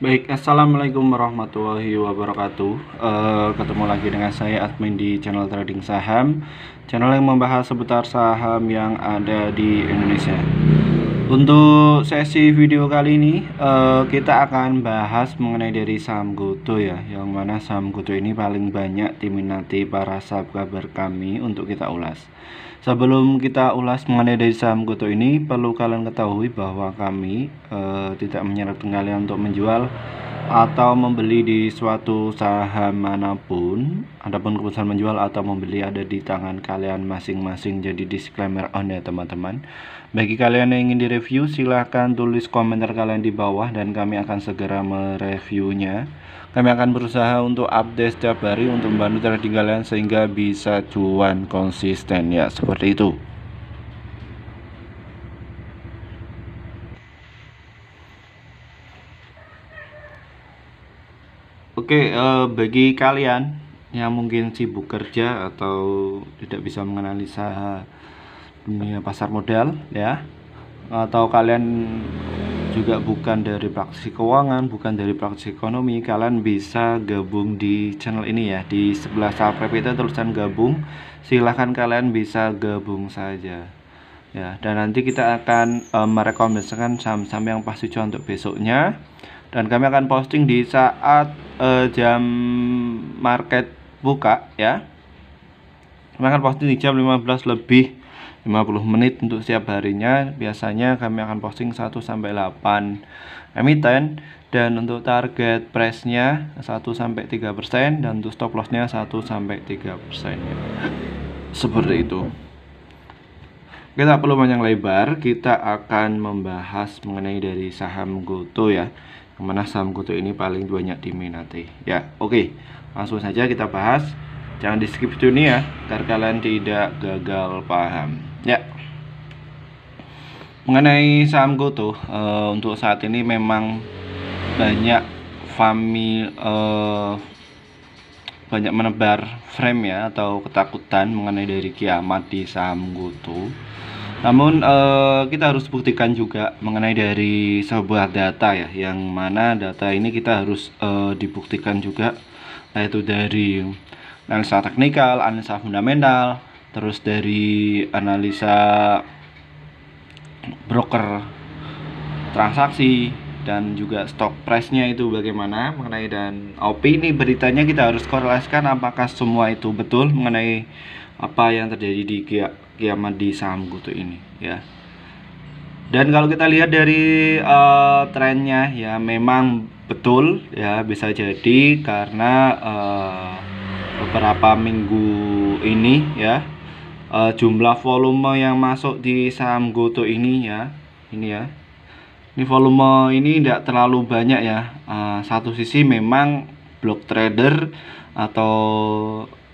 Baik, assalamualaikum warahmatullahi wabarakatuh. E, ketemu lagi dengan saya admin di channel trading saham, channel yang membahas seputar saham yang ada di Indonesia. Untuk sesi video kali ini uh, kita akan bahas mengenai dari saham Goto ya, yang mana saham Goto ini paling banyak diminati para subscriber kami untuk kita ulas. Sebelum kita ulas mengenai dari saham Goto ini, perlu kalian ketahui bahwa kami uh, tidak menyerap kalian ya untuk menjual atau membeli di suatu saham manapun ataupun keputusan menjual atau membeli ada di tangan kalian masing-masing jadi disclaimer on ya teman-teman bagi kalian yang ingin direview silahkan tulis komentar kalian di bawah dan kami akan segera mereviewnya kami akan berusaha untuk update setiap hari untuk membantu trading kalian sehingga bisa cuan konsisten ya seperti itu Oke, okay, uh, eh, bagi kalian yang mungkin sibuk kerja atau tidak bisa menganalisa dunia pasar modal ya atau kalian juga bukan dari praksi keuangan, bukan dari praksi ekonomi, kalian bisa gabung di channel ini ya. Di sebelah subscribe itu tulisan gabung. Silahkan kalian bisa gabung saja. Ya, dan nanti kita akan um, merekomendasikan saham-saham yang pasti cocok untuk besoknya dan kami akan posting di saat uh, jam market buka ya kami akan posting di jam 15 lebih 50 menit untuk setiap harinya biasanya kami akan posting 1 sampai 8 emiten dan untuk target price nya 1 sampai 3% dan untuk stop loss nya 1 sampai 3% ya. seperti itu kita perlu panjang lebar kita akan membahas mengenai dari saham GoTo ya Kemana saham kutu ini paling banyak diminati? Ya, oke. Okay. Langsung saja kita bahas. Jangan di skip dulu nih ya, agar kalian tidak gagal paham. Ya. Mengenai saham goto, uh, eh, untuk saat ini memang banyak family uh, eh, banyak menebar frame ya atau ketakutan mengenai dari kiamat di saham goto namun uh, kita harus buktikan juga mengenai dari sebuah data ya, yang mana data ini kita harus uh, dibuktikan juga, yaitu dari analisa teknikal, analisa fundamental, terus dari analisa broker transaksi dan juga stock price-nya itu bagaimana mengenai dan opini beritanya kita harus korelasikan apakah semua itu betul mengenai apa yang terjadi di Yama di saham GoTo ini ya. Dan kalau kita lihat dari uh, trennya ya memang betul ya bisa jadi karena uh, beberapa minggu ini ya uh, jumlah volume yang masuk di saham GoTo ini ya ini ya ini volume ini tidak terlalu banyak ya uh, satu sisi memang block trader atau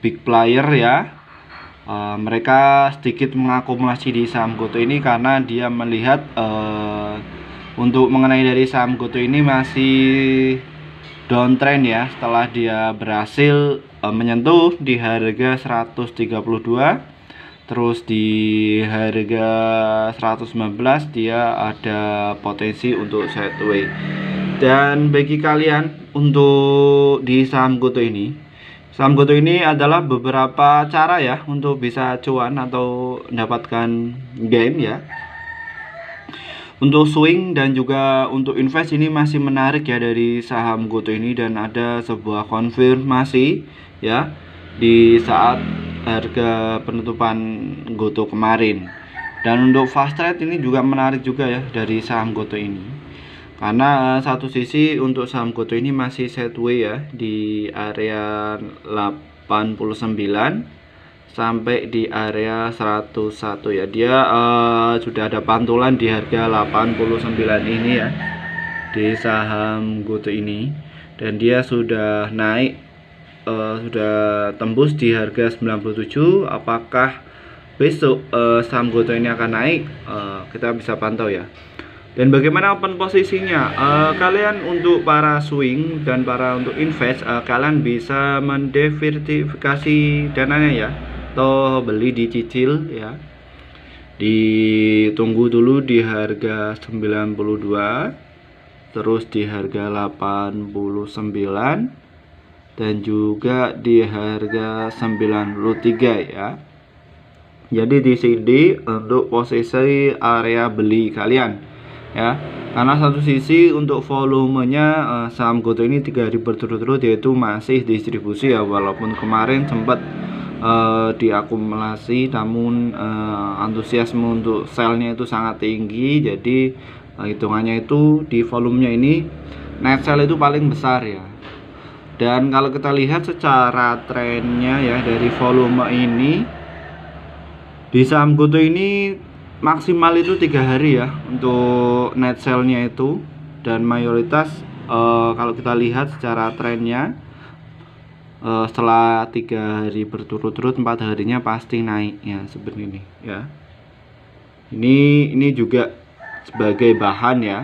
big player ya Uh, mereka sedikit mengakumulasi di saham Goto ini karena dia melihat uh, untuk mengenai dari saham Goto ini masih downtrend ya setelah dia berhasil uh, menyentuh di harga 132 terus di harga 119 dia ada potensi untuk sideways dan bagi kalian untuk di saham Goto ini Saham goto ini adalah beberapa cara ya untuk bisa cuan atau mendapatkan game ya. Untuk swing dan juga untuk invest ini masih menarik ya dari saham goto ini dan ada sebuah konfirmasi ya di saat harga penutupan goto kemarin. Dan untuk fast trade ini juga menarik juga ya dari saham goto ini karena eh, satu sisi untuk saham Goto ini masih sideways ya di area 89 sampai di area 101 ya dia uh, sudah ada pantulan di harga 89 ini ya di saham GoTo ini dan dia sudah naik uh, sudah tembus di harga 97 apakah besok uh, saham GoTo ini akan naik uh, kita bisa pantau ya dan bagaimana open posisinya? Uh, kalian untuk para swing dan para untuk invest, uh, kalian bisa mendiversifikasi dananya ya. Atau beli di cicil ya. Ditunggu dulu di harga 92, terus di harga 89 dan juga di harga 93 ya. Jadi di sini untuk posisi area beli kalian ya karena satu sisi untuk volumenya uh, saham goto ini tiga hari berturut-turut yaitu masih distribusi ya walaupun kemarin sempat uh, diakumulasi namun uh, antusiasme untuk selnya itu sangat tinggi jadi uh, hitungannya itu di volumenya ini net sell itu paling besar ya dan kalau kita lihat secara trennya ya dari volume ini di saham goto ini maksimal itu tiga hari ya untuk net sale-nya itu dan mayoritas uh, kalau kita lihat secara trennya uh, setelah tiga hari berturut-turut empat harinya pasti naik ya seperti ini ya ini ini juga sebagai bahan ya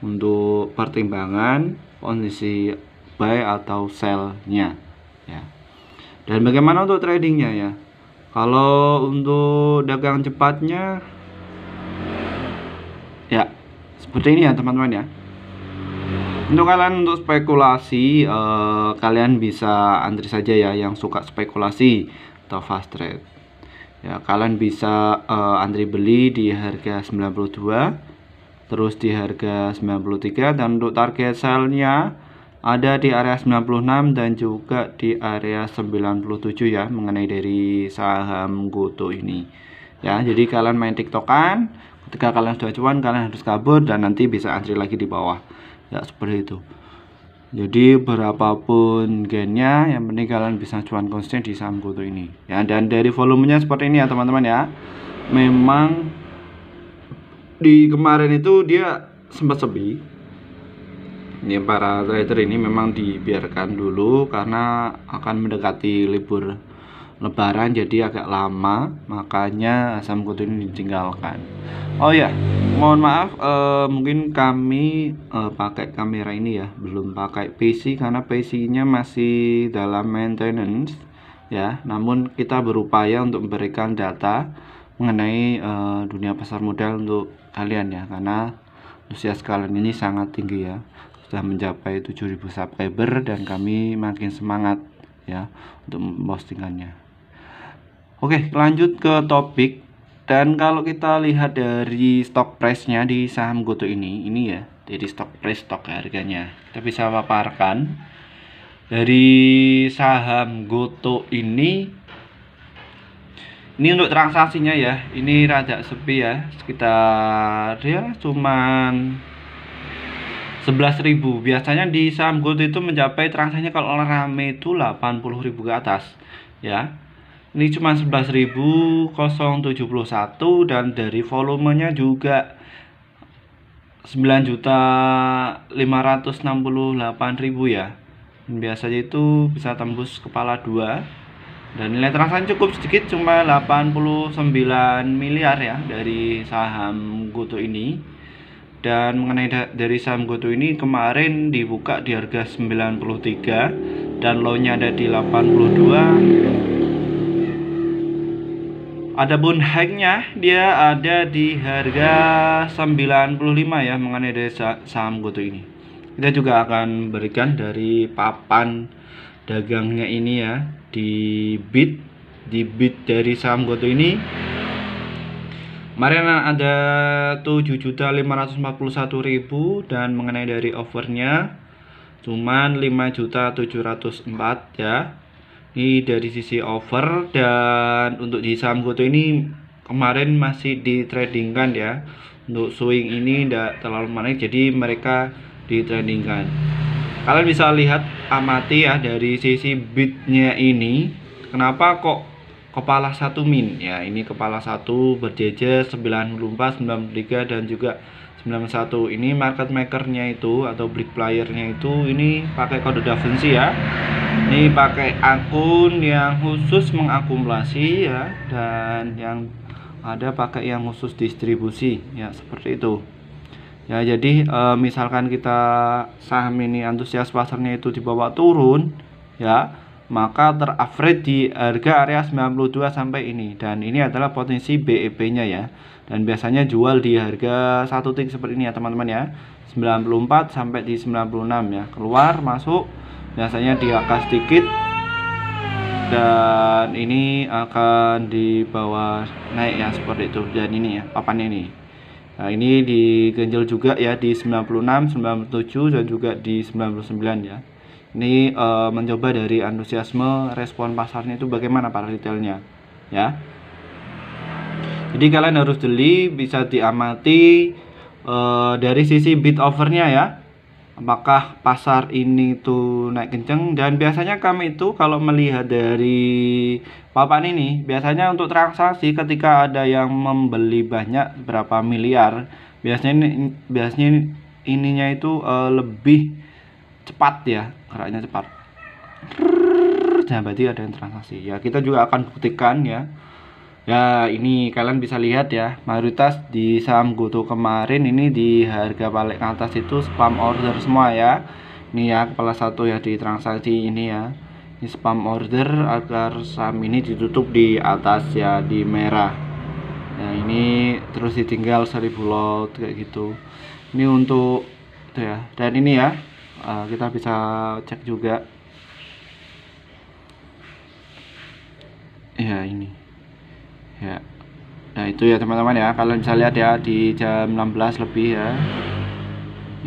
untuk pertimbangan kondisi buy atau sell-nya ya dan bagaimana untuk tradingnya ya kalau untuk dagang cepatnya ya seperti ini ya teman-teman ya untuk kalian untuk spekulasi eh, kalian bisa antri saja ya yang suka spekulasi atau fast trade ya kalian bisa eh, antri beli di harga 92 terus di harga 93 dan untuk target sellnya ada di area 96 dan juga di area 97 ya mengenai dari saham Goto ini ya jadi kalian main tiktokan ketika kalian sudah cuan kalian harus kabur dan nanti bisa antri lagi di bawah ya seperti itu jadi berapapun gennya yang penting kalian bisa cuan konsisten di saham Goto ini ya dan dari volumenya seperti ini ya teman-teman ya memang di kemarin itu dia sempat sepi ya para trader ini memang dibiarkan dulu karena akan mendekati libur lebaran jadi agak lama makanya asam kutu ini ditinggalkan oh ya mohon maaf eh, mungkin kami eh, pakai kamera ini ya belum pakai PC karena PC nya masih dalam maintenance ya namun kita berupaya untuk memberikan data mengenai eh, dunia pasar modal untuk kalian ya karena usia sekalian ini sangat tinggi ya sudah mencapai 7000 subscriber dan kami makin semangat ya untuk postingannya. oke lanjut ke topik dan kalau kita lihat dari stock price nya di saham goto ini ini ya jadi stock price stock ya harganya kita bisa paparkan dari saham goto ini ini untuk transaksinya ya ini rada sepi ya sekitar ya cuman 11.000 biasanya di saham gold itu mencapai transaksinya kalau rame itu 80.000 ke atas ya ini cuma 11.071 dan dari volumenya juga 9.568.000 ya dan biasanya itu bisa tembus kepala dua dan nilai transaksi cukup sedikit cuma 89 miliar ya dari saham Goto ini dan mengenai dari saham GoTo ini kemarin dibuka di harga 93 dan low-nya ada di 82 Adapun high-nya dia ada di harga 95 ya mengenai dari saham GoTo ini kita juga akan berikan dari papan dagangnya ini ya di bid di bid dari saham GoTo ini Kemarin ada 7.541.000 dan mengenai dari overnya cuman 5.704 ya. Ini dari sisi over dan untuk di saham goto ini kemarin masih di trading kan ya. Untuk swing ini tidak terlalu menarik jadi mereka di trading kan. Kalian bisa lihat amati ya dari sisi bidnya ini. Kenapa kok kepala satu min ya ini kepala satu berjejer 94 93 dan juga 91 ini market makernya itu atau brick playernya itu ini pakai kode DaVinci ya ini pakai akun yang khusus mengakumulasi ya dan yang ada pakai yang khusus distribusi ya seperti itu ya jadi e, misalkan kita saham ini antusias pasarnya itu dibawa turun ya maka teraverage di harga area 92 sampai ini dan ini adalah potensi BEP nya ya dan biasanya jual di harga satu tick seperti ini ya teman-teman ya 94 sampai di 96 ya keluar masuk biasanya di angka sedikit dan ini akan dibawa naik ya seperti itu dan ini ya papan ini nah ini diganjel juga ya di 96 97 dan juga di 99 ya ini uh, mencoba dari antusiasme respon pasarnya itu bagaimana para retailnya ya jadi kalian harus jeli bisa diamati uh, dari sisi bid overnya ya apakah pasar ini tuh naik kenceng dan biasanya kami itu kalau melihat dari papan ini biasanya untuk transaksi ketika ada yang membeli banyak berapa miliar biasanya ini, biasanya ininya itu uh, lebih cepat ya geraknya cepat nah berarti ada yang transaksi ya kita juga akan buktikan ya ya ini kalian bisa lihat ya mayoritas di saham goto kemarin ini di harga balik atas itu spam order semua ya ini ya kepala satu ya di transaksi ini ya ini spam order agar saham ini ditutup di atas ya di merah nah ini terus ditinggal 1000 lot kayak gitu ini untuk itu ya dan ini ya Eh, kita bisa cek juga ya ini ya nah itu ya teman-teman ya kalau bisa lihat ya di jam 16 lebih ya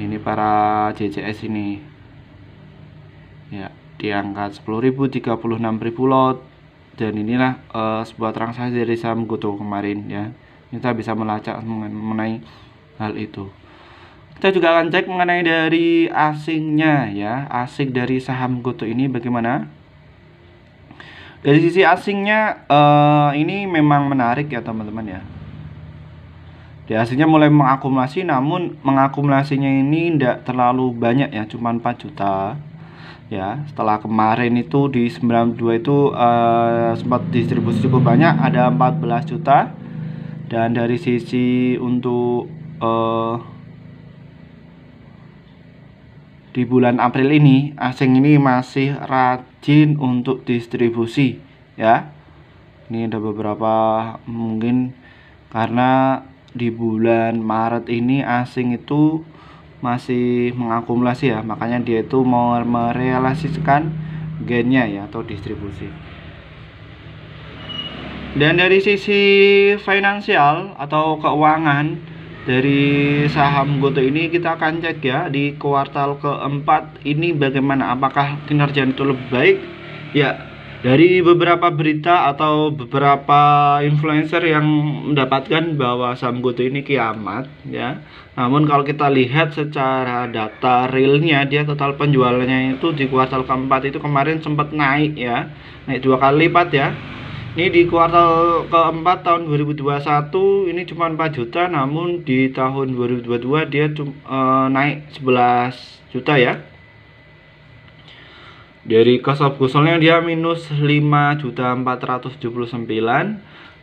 ini para JCS ini ya di angka 10.000 36.000 lot dan inilah uh, sebuah transaksi dari saham Goto kemarin ya kita bisa melacak mengenai hal itu kita juga akan cek mengenai dari asingnya ya, asing dari saham GoTo ini bagaimana? Dari sisi asingnya uh, ini memang menarik ya teman-teman ya. Di asingnya mulai mengakumulasi namun mengakumulasinya ini tidak terlalu banyak ya, cuma 4 juta ya setelah kemarin itu di 92 itu uh, sempat distribusi cukup banyak ada 14 juta dan dari sisi untuk uh, di bulan April ini, asing ini masih rajin untuk distribusi, ya. Ini ada beberapa mungkin karena di bulan Maret ini asing itu masih mengakumulasi ya, makanya dia itu mau merealisasikan gennya ya atau distribusi. Dan dari sisi finansial atau keuangan, dari saham Goto ini kita akan cek ya di kuartal keempat ini bagaimana apakah kinerja itu lebih baik ya dari beberapa berita atau beberapa influencer yang mendapatkan bahwa saham Goto ini kiamat ya namun kalau kita lihat secara data realnya dia total penjualannya itu di kuartal keempat itu kemarin sempat naik ya naik dua kali lipat ya ini di kuartal keempat tahun 2021 ini cuma 4 juta namun di tahun 2022 dia cuma, uh, eh, naik 11 juta ya dari cost kusolnya dia minus 5 juta 479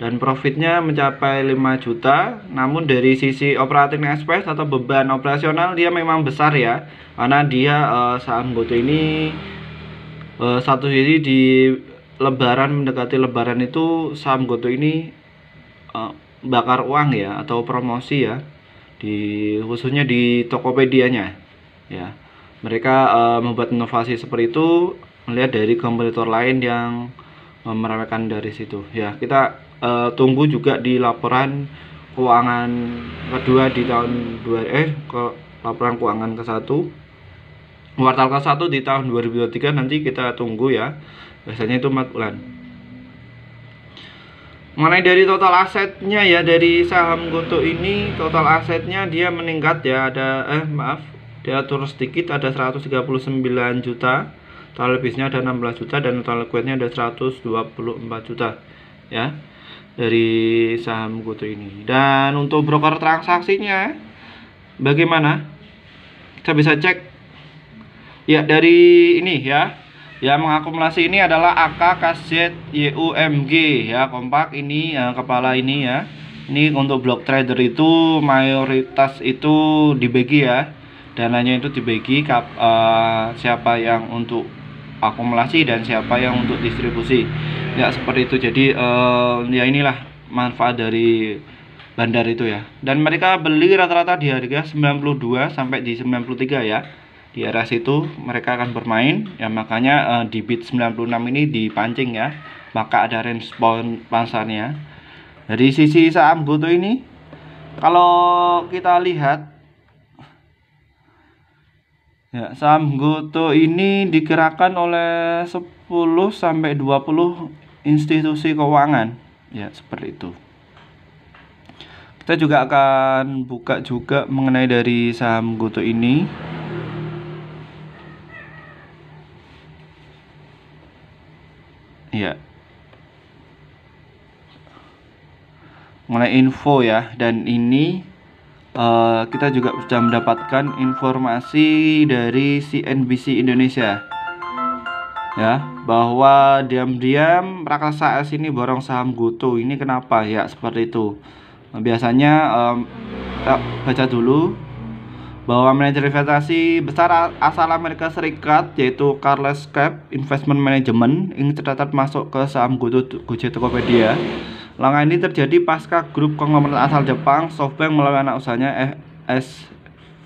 dan profitnya mencapai 5 juta namun dari sisi operating expense atau beban operasional dia memang besar ya karena dia uh, saham goto ini eh, satu sisi di lebaran mendekati lebaran itu saham goto ini uh, bakar uang ya atau promosi ya di khususnya di Tokopedia-nya ya. Mereka uh, membuat inovasi seperti itu melihat dari kompetitor lain yang uh, dari situ. Ya, kita uh, tunggu juga di laporan keuangan kedua di tahun 2 eh ke laporan keuangan ke satu, kuartal ke-1 di tahun 2023 nanti kita tunggu ya biasanya itu ulan. mengenai dari total asetnya ya dari saham goto ini total asetnya dia meningkat ya ada eh maaf dia turun sedikit ada 139 juta total bisnya ada 16 juta dan total liquidnya ada 124 juta ya dari saham goto ini dan untuk broker transaksinya bagaimana kita bisa cek ya dari ini ya Ya mengakumulasi ini adalah AK KZ YUMG ya kompak ini ya, kepala ini ya. Ini untuk block trader itu mayoritas itu dibagi ya. Dananya itu dibagi kap, uh, siapa yang untuk akumulasi dan siapa yang untuk distribusi. Ya seperti itu. Jadi uh, ya inilah manfaat dari bandar itu ya. Dan mereka beli rata-rata di harga 92 sampai di 93 ya di arah situ mereka akan bermain ya makanya uh, di beat 96 ini dipancing ya maka ada range spawn pansarnya dari sisi saham goto ini kalau kita lihat ya saham goto ini digerakkan oleh 10 sampai 20 institusi keuangan ya seperti itu kita juga akan buka juga mengenai dari saham goto ini ya Mulai info ya dan ini uh, kita juga sudah mendapatkan informasi dari CNBC Indonesia ya bahwa diam-diam raksasa S ini borong saham Goto ini kenapa ya seperti itu nah, biasanya um, kita baca dulu bahwa manajer investasi besar asal Amerika Serikat yaitu Carlos Cap Investment Management yang tercatat masuk ke saham Gojek Tokopedia. Langkah ini terjadi pasca grup konglomerat asal Jepang SoftBank melalui anak usahanya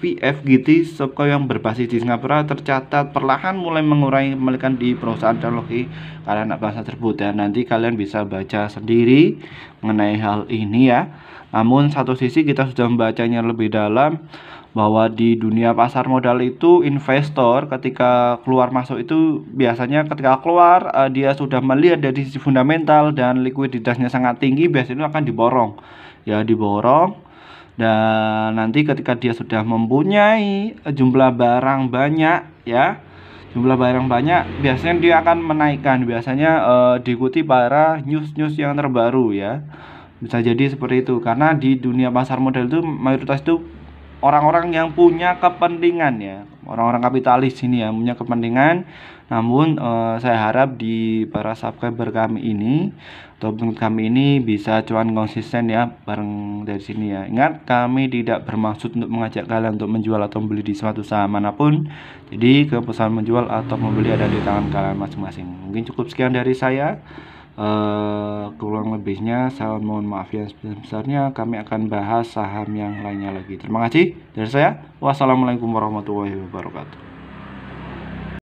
PFGT Subco yang berbasis di Singapura tercatat perlahan mulai mengurangi kepemilikan di perusahaan teknologi karena anak bangsa tersebut ya nanti kalian bisa baca sendiri mengenai hal ini ya namun satu sisi kita sudah membacanya lebih dalam bahwa di dunia pasar modal itu investor ketika keluar masuk itu biasanya ketika keluar eh, dia sudah melihat dari sisi fundamental dan likuiditasnya sangat tinggi biasanya akan diborong ya diborong dan nanti ketika dia sudah mempunyai jumlah barang banyak ya jumlah barang banyak biasanya dia akan menaikkan biasanya eh, diikuti para news-news yang terbaru ya bisa jadi seperti itu karena di dunia pasar modal itu mayoritas itu orang-orang yang punya kepentingan ya orang-orang kapitalis ini ya punya kepentingan namun eh, saya harap di para subscriber kami ini atau kami ini bisa cuan konsisten ya bareng dari sini ya ingat kami tidak bermaksud untuk mengajak kalian untuk menjual atau membeli di suatu saham manapun jadi keputusan menjual atau membeli ada di tangan kalian masing-masing mungkin cukup sekian dari saya uh, kurang lebihnya saya mohon maaf yang sebesarnya besarnya kami akan bahas saham yang lainnya lagi terima kasih dari saya wassalamualaikum warahmatullahi wabarakatuh